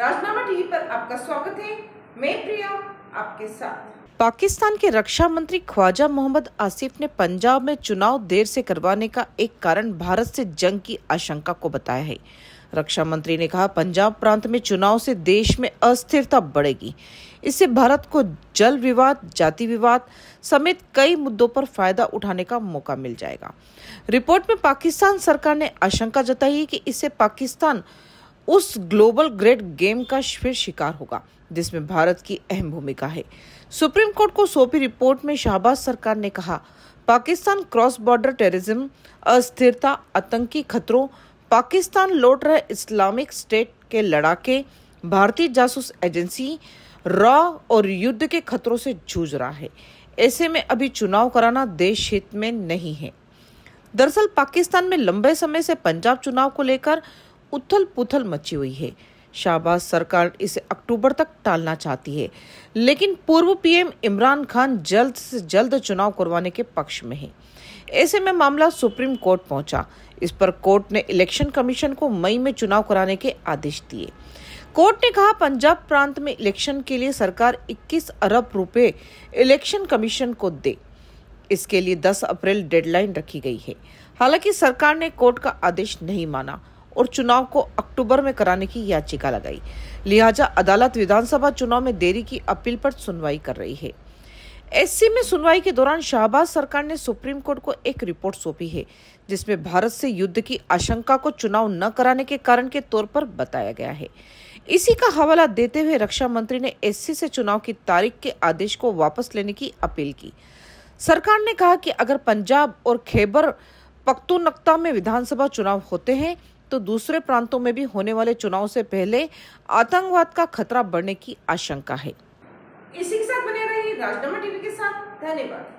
राजनामा TV पर आपका स्वागत है मैं प्रिया आपके साथ पाकिस्तान के रक्षा मंत्री ख्वाजा मोहम्मद आसिफ ने पंजाब में चुनाव देर से करवाने का एक कारण भारत से जंग की आशंका को बताया है रक्षा मंत्री ने कहा पंजाब प्रांत में चुनाव से देश में अस्थिरता बढ़ेगी इससे भारत को जल विवाद जाति विवाद समेत कई मुद्दों पर फायदा उठाने का मौका मिल जाएगा रिपोर्ट में पाकिस्तान सरकार ने आशंका जताई की कि इससे पाकिस्तान उस ग्लोबल ग्रेड गेम का फिर शिकार होगा जिसमें भारत की अहम भूमिका है सुप्रीम कोर्ट को सौंपी रिपोर्ट में शाहबाज सरकार ने कहा पाकिस्तान क्रॉस बॉर्डर टेररिज्म अस्थिरता आतंकी खतरों पाकिस्तान लौट रहे इस्लामिक स्टेट के लड़ाके भारतीय जासूस एजेंसी रॉ और युद्ध के खतरों से जूझ रहा है ऐसे में अभी चुनाव कराना देश हित में नहीं है दरअसल पाकिस्तान में लंबे समय से पंजाब चुनाव को लेकर उथल पुथल मची हुई है शाहबाज सरकार इसे अक्टूबर तक टालना चाहती है लेकिन पूर्व पीएम इमरान खान जल्द से जल्द चुनाव करवाने के पक्ष में है ऐसे में मामला सुप्रीम कोर्ट पहुंचा इस पर कोर्ट ने इलेक्शन कमीशन को मई में चुनाव कराने के आदेश दिए कोर्ट ने कहा पंजाब प्रांत में इलेक्शन के लिए सरकार 21 अरब रुपए इलेक्शन कमीशन को दे इसके लिए 10 अप्रैल डेडलाइन रखी गई है हालांकि सरकार ने कोर्ट का आदेश नहीं माना और चुनाव को अक्टूबर में कराने की याचिका लगाई लिहाजा अदालत विधानसभा चुनाव में देरी की अपील पर सुनवाई कर रही है एससी में सुनवाई के दौरान शाहबाज सरकार ने सुप्रीम कोर्ट को एक रिपोर्ट सौंपी है जिसमें भारत से युद्ध की आशंका को चुनाव न कराने के कारण के तौर पर बताया गया है इसी का हवाला देते हुए रक्षा मंत्री ने एससी से चुनाव की तारीख के आदेश को वापस लेने की अपील की सरकार ने कहा कि अगर पंजाब और खैबर पख्तूनख्ता में विधानसभा चुनाव होते हैं तो दूसरे प्रांतों में भी होने वाले चुनाव से पहले आतंकवाद का खतरा बढ़ने की आशंका है इसी के साथ बने रहिए राजनामा टीवी के साथ धन्यवाद